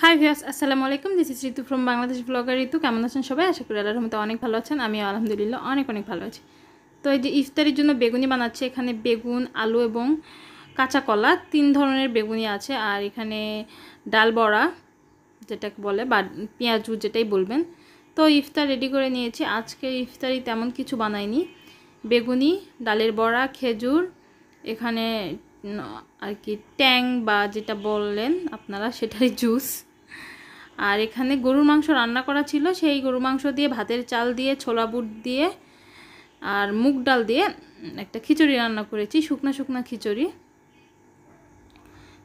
high viewers আসসালামু আলাইকুম this is Ritu from Bangladesh blogger Ritu কেমন আছেন সবাই আশা করি আল্লাহর রহমতে অনেক ভালো আছেন আমি আলহামদুলিল্লাহ অনেক অনেক ভালো আছি তো এই যে ইফতারির জন্য বেগুনি বানাচ্ছি এখানে বেগুন আলু এবং কাঁচা কলা তিন ধরনের বেগুনি আছে আর এখানে ডাল বড়া যেটাকে বলে বা পেঁয়াজু যেটাই বলবেন তো ইফতার রেডি করে নিয়েছি আজকে ইফতারি তেমন কিছু বানাইনি বেগুনি ডালের বড়া খেজুর এখানে আর কি ট্যাং বা যেটা বললেন আপনারা সেটাই জুস আর এখানে গরুর মাংস রান্না করা ছিল সেই গরুর মাংস দিয়ে ভাতের চাল দিয়ে ছোলা বুট দিয়ে আর মুগ ডাল দিয়ে একটা খিচুড়ি রান্না করেছি শুকনা শুকনা খিচুড়ি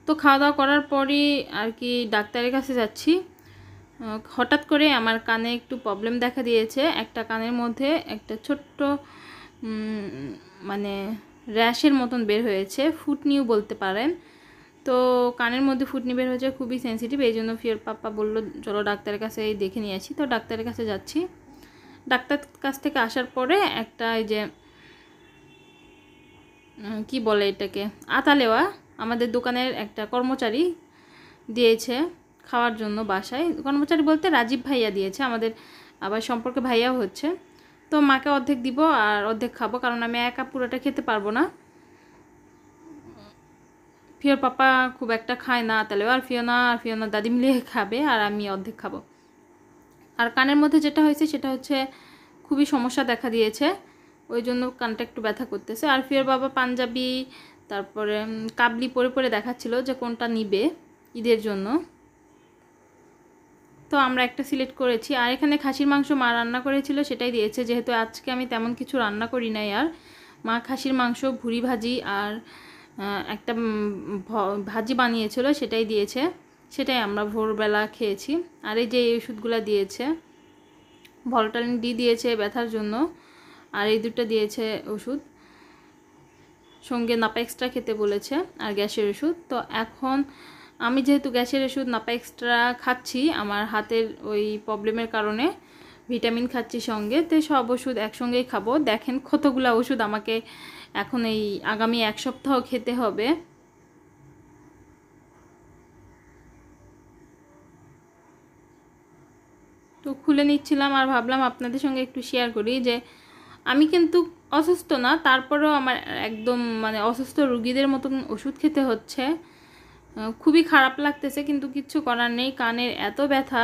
তো খাওয়া দাওয়া করার পরই আর কি ডাক্তারের কাছে যাচ্ছি হঠাৎ করে আমার কানে একটু প্রবলেম দেখা দিয়েছে একটা কানের মধ্যে একটা ছোট্ট মানে র্যাশের মতন বের হয়েছে নিউ বলতে পারেন তো কানের মধ্যে ফুটনি বের হয়েছে খুবই সেন্সিটিভ এই জন্য ফিয়র পাপ্পা বলল চলো ডাক্তারের কাছে দেখে নিয়ে আসি তো ডাক্তারের কাছে যাচ্ছি ডাক্তার কাছ থেকে আসার পরে একটা এই যে কি বলে এটাকে আতালেওয়া আমাদের দোকানের একটা কর্মচারী দিয়েছে খাওয়ার জন্য বাসায় কর্মচারী বলতে রাজীব ভাইয়া দিয়েছে আমাদের আবার সম্পর্কে ভাইয়াও হচ্ছে তো মাকে অর্ধেক দিব আর অর্ধেক খাবো কারণ আমি একা পুরোটা খেতে পারবো না ফিওর পাপা খুব একটা খায় না তাহলে আর ফিওনা আর ফিওনা দাদি মিলে খাবে আর আমি অর্ধেক খাবো আর কানের মধ্যে যেটা হয়েছে সেটা হচ্ছে খুবই সমস্যা দেখা দিয়েছে ওই জন্য কানটা একটু ব্যথা করতেছে আর ফিওর বাবা পাঞ্জাবি তারপরে কাবলি পরে পরে দেখাচ্ছিল যে কোনটা নিবে ঈদের জন্য তো আমরা একটা সিলেক্ট করেছি আর এখানে খাসির মাংস মা রান্না করেছিল সেটাই দিয়েছে যেহেতু আজকে আমি তেমন কিছু রান্না করি নাই আর মা খাসির মাংস ভুড়ি ভাজি আর একটা ভাজি বানিয়েছিল সেটাই দিয়েছে সেটাই আমরা ভোরবেলা খেয়েছি আর এই যে এই ওষুধগুলো দিয়েছে ভলটালিন ডি দিয়েছে ব্যথার জন্য আর এই দুটো দিয়েছে ওষুধ সঙ্গে নাপা এক্সট্রা খেতে বলেছে আর গ্যাসের ওষুধ তো এখন আমি যেহেতু গ্যাসের ওষুধ নাপা এক্সট্রা খাচ্ছি আমার হাতের ওই প্রবলেমের কারণে ভিটামিন খাচ্ছি সঙ্গে তো সব ওষুধ একসঙ্গেই খাবো দেখেন কতগুলো ওষুধ আমাকে এখন এই আগামী এক সপ্তাহ খেতে হবে তো খুলে নিচ্ছিলাম আর ভাবলাম আপনাদের সঙ্গে একটু শেয়ার করি যে আমি কিন্তু অসুস্থ না তারপরেও আমার একদম মানে অসুস্থ রুগীদের মতন ওষুধ খেতে হচ্ছে খুবই খারাপ লাগতেছে কিন্তু কিচ্ছু করার নেই কানের এত ব্যথা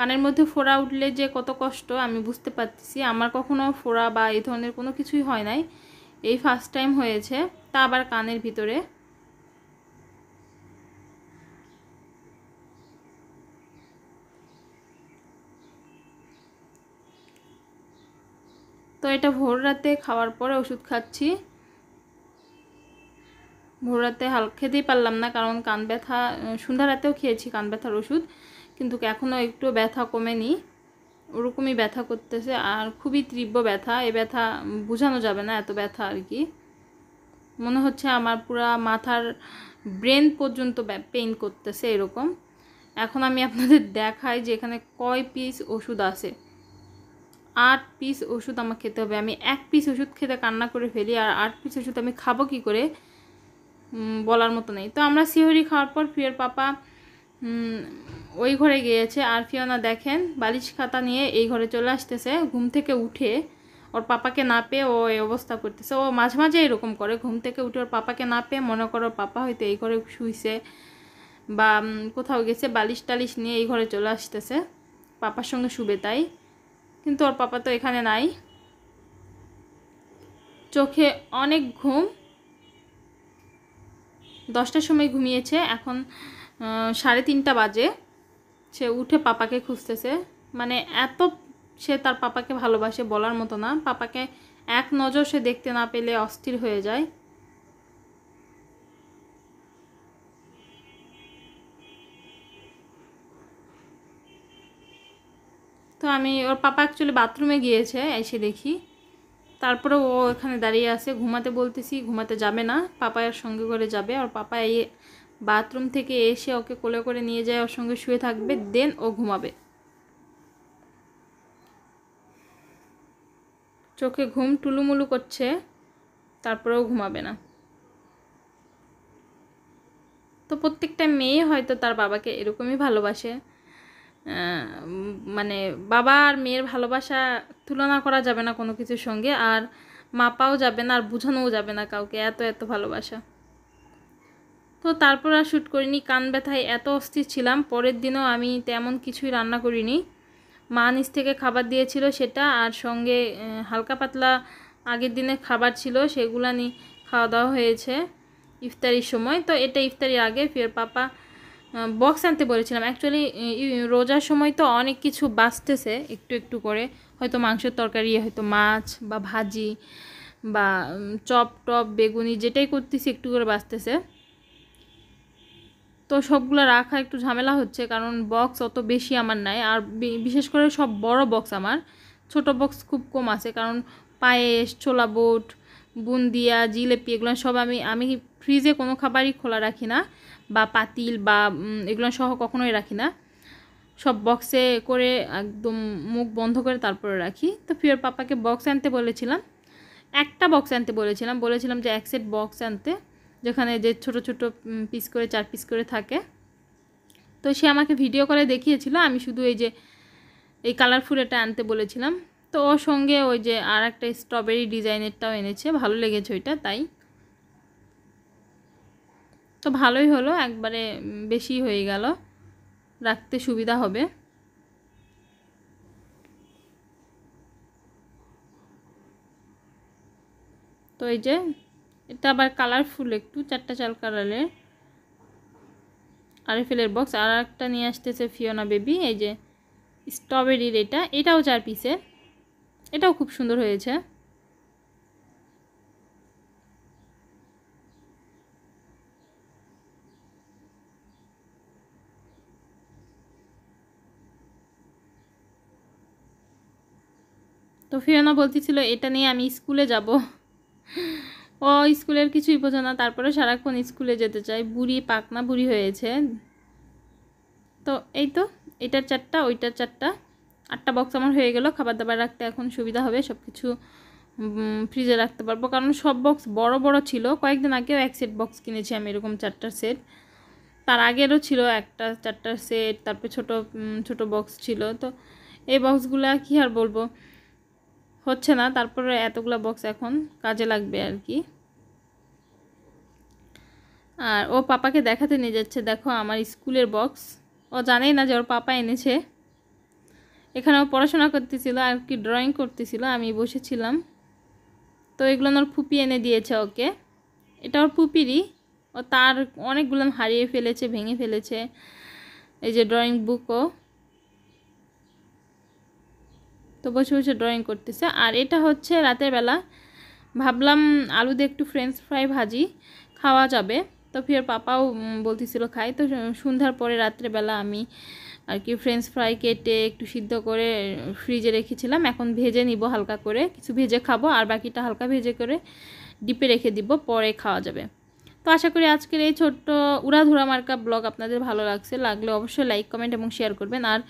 কানের মধ্যে ফোড়া উঠলে যে কত কষ্ট আমি বুঝতে পারতেছি আমার কখনো ফোড়া বা এই ধরনের কোনো কিছুই হয় নাই এই ফার্স্ট টাইম হয়েছে তা আবার কানের ভিতরে তো এটা ভোর রাতে খাওয়ার পরে ওষুধ খাচ্ছি ভোর রাতে হাল খেতেই পারলাম না কারণ কান ব্যথা সন্ধ্যা রাতেও খেয়েছি কান ব্যথার ওষুধ কিন্তু এখনও একটু ব্যথা কমেনি ওরকমই ব্যথা করতেছে আর খুবই তীব্র ব্যথা এ ব্যথা বোঝানো যাবে না এত ব্যথা আর কি মনে হচ্ছে আমার পুরা মাথার ব্রেন পর্যন্ত পেইন করতেছে এরকম এখন আমি আপনাদের দেখাই যে এখানে কয় পিস ওষুধ আছে আট পিস ওষুধ আমাকে খেতে হবে আমি এক পিস ওষুধ খেতে কান্না করে ফেলি আর আট পিস ওষুধ আমি খাবো কী করে বলার মতো নেই তো আমরা সিহরি খাওয়ার পর ফিরের পাপা ওই ঘরে গিয়েছে আর ফিওনা দেখেন বালিশ খাতা নিয়ে এই ঘরে চলে আসতেছে ঘুম থেকে উঠে ওর পাপাকে না পেয়ে ও এই অবস্থা করতেছে ও মাঝে মাঝে এরকম করে ঘুম থেকে উঠে ওর পাপাকে না পেয়ে মনে করো পাপা হয়তো এই ঘরে শুইছে বা কোথাও গেছে বালিশ টালিশ নিয়ে এই ঘরে চলে আসতেছে পাপার সঙ্গে শুবে তাই কিন্তু ওর পাপা তো এখানে নাই চোখে অনেক ঘুম দশটার সময় ঘুমিয়েছে এখন সাড়ে তিনটা বাজে সে উঠে পাপাকে খুঁজতেছে মানে এত সে তার পাপাকে ভালোবাসে বলার মতো না পাপাকে এক নজর সে দেখতে না পেলে অস্থির হয়ে যায় তো আমি ওর পাপা অ্যাকচুয়ালি বাথরুমে গিয়েছে এসে দেখি তারপরে ও এখানে দাঁড়িয়ে আছে ঘুমাতে বলতেছি ঘুমাতে যাবে না পাপায়ের সঙ্গে করে যাবে আর পাপা এই বাথরুম থেকে এসে ওকে কোলে করে নিয়ে যায় ওর সঙ্গে শুয়ে থাকবে দেন ও ঘুমাবে চোখে ঘুম টুলুমুলু করছে তারপরেও ঘুমাবে না তো প্রত্যেকটা মেয়ে হয়তো তার বাবাকে এরকমই ভালোবাসে মানে বাবা আর মেয়ের ভালোবাসা তুলনা করা যাবে না কোনো কিছুর সঙ্গে আর মাপাও যাবে না আর বোঝানোও যাবে না কাউকে এত এত ভালোবাসা তো তারপর আর শ্যুট করিনি কান ব্যথায় এত অস্থির ছিলাম পরের দিনও আমি তেমন কিছুই রান্না করিনি মা নিচ থেকে খাবার দিয়েছিল সেটা আর সঙ্গে হালকা পাতলা আগের দিনে খাবার ছিল সেগুলা নিয়ে খাওয়া দাওয়া হয়েছে ইফতারির সময় তো এটা ইফতারির আগে ফের পাপা বক্স আনতে বলেছিলাম অ্যাকচুয়ালি রোজার সময় তো অনেক কিছু বাঁচতেছে একটু একটু করে হয়তো মাংসের তরকারি হয়তো মাছ বা ভাজি বা চপ টপ বেগুনি যেটাই করতেছি একটু করে বাঁচতেছে তো সবগুলো রাখা একটু ঝামেলা হচ্ছে কারণ বক্স অত বেশি আমার নাই আর বিশেষ করে সব বড় বক্স আমার ছোট বক্স খুব কম আছে কারণ পায়েস ছোলা বুট বুন্দিয়া জিলেপি এগুলো সব আমি আমি ফ্রিজে কোনো খাবারই খোলা রাখি না বা পাতিল বা এগুলো সহ কখনোই রাখি না সব বক্সে করে একদম মুখ বন্ধ করে তারপরে রাখি তো ফিওর পাপাকে বক্স আনতে বলেছিলাম একটা বক্স আনতে বলেছিলাম বলেছিলাম যে এক সেট বক্স আনতে যেখানে যে ছোট ছোট পিস করে চার পিস করে থাকে তো সে আমাকে ভিডিও করে দেখিয়েছিল আমি শুধু এই যে এই কালারফুল এটা আনতে বলেছিলাম তো ওর সঙ্গে ওই যে আর একটা স্ট্রবেরি ডিজাইনেরটাও এনেছে ভালো লেগেছে ওইটা তাই তো ভালোই হলো একবারে বেশি হয়ে গেল রাখতে সুবিধা হবে তো এই যে এটা আবার কালারফুল একটু চারটা চাল কালারে আরএফএলের বক্স আর একটা নিয়ে আসতেছে ফিওনা বেবি এই যে স্ট্রবেরির এটা এটাও চার পিসে এটাও খুব সুন্দর হয়েছে তো ফিরোনা বলতেছিল এটা নিয়ে আমি স্কুলে যাব ও স্কুলের কিছুই বোঝে না তারপরে সারাক্ষণ স্কুলে যেতে চায় বুড়ি পাকনা বুড়ি হয়েছে তো এই তো এটার চারটা ওইটার চারটা আটটা বক্স আমার হয়ে গেল খাবার দাবার রাখতে এখন সুবিধা হবে সব কিছু ফ্রিজে রাখতে পারবো কারণ সব বক্স বড় বড় ছিল কয়েকদিন আগেও এক সেট বক্স কিনেছি আমি এরকম চারটা সেট তার আগেরও ছিল একটা চারটা সেট তারপরে ছোট ছোট বক্স ছিল তো এই বক্সগুলো কী আর বলবো হচ্ছে না তারপরে এতগুলো বক্স এখন কাজে লাগবে আর কি আর ও পাপাকে দেখাতে নিয়ে যাচ্ছে দেখো আমার স্কুলের বক্স ও জানেই না যে ওর পাপা এনেছে এখানে ও পড়াশোনা করতেছিল আর কি ড্রয়িং করতেছিল আমি বসেছিলাম তো এগুলো ওর ফুপি এনে দিয়েছে ওকে এটা ওর ফুপিরই ও তার অনেকগুলো হারিয়ে ফেলেছে ভেঙে ফেলেছে এই যে ড্রয়িং বুকও তো বসে বসে ড্রয়িং করতেছে আর এটা হচ্ছে রাতের বেলা ভাবলাম আলু দিয়ে একটু ফ্রেঞ্চ ফ্রাই ভাজি খাওয়া যাবে তো ফের পাপাও বলতেছিল খাই তো সন্ধ্যার পরে রাত্রেবেলা আমি আর কি ফ্রেঞ্চ ফ্রাই কেটে একটু সিদ্ধ করে ফ্রিজে রেখেছিলাম এখন ভেজে নিব হালকা করে কিছু ভেজে খাবো আর বাকিটা হালকা ভেজে করে ডিপে রেখে দিব পরে খাওয়া যাবে তো আশা করি আজকের এই ছোট্ট উড়াধুরা মার্কা ব্লগ আপনাদের ভালো লাগছে লাগলে অবশ্যই লাইক কমেন্ট এবং শেয়ার করবেন আর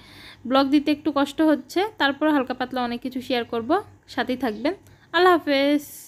ব্লগ দিতে একটু কষ্ট হচ্ছে তারপর হালকা পাতলা অনেক কিছু শেয়ার করব সাথেই থাকবেন আল্লাহ হাফেজ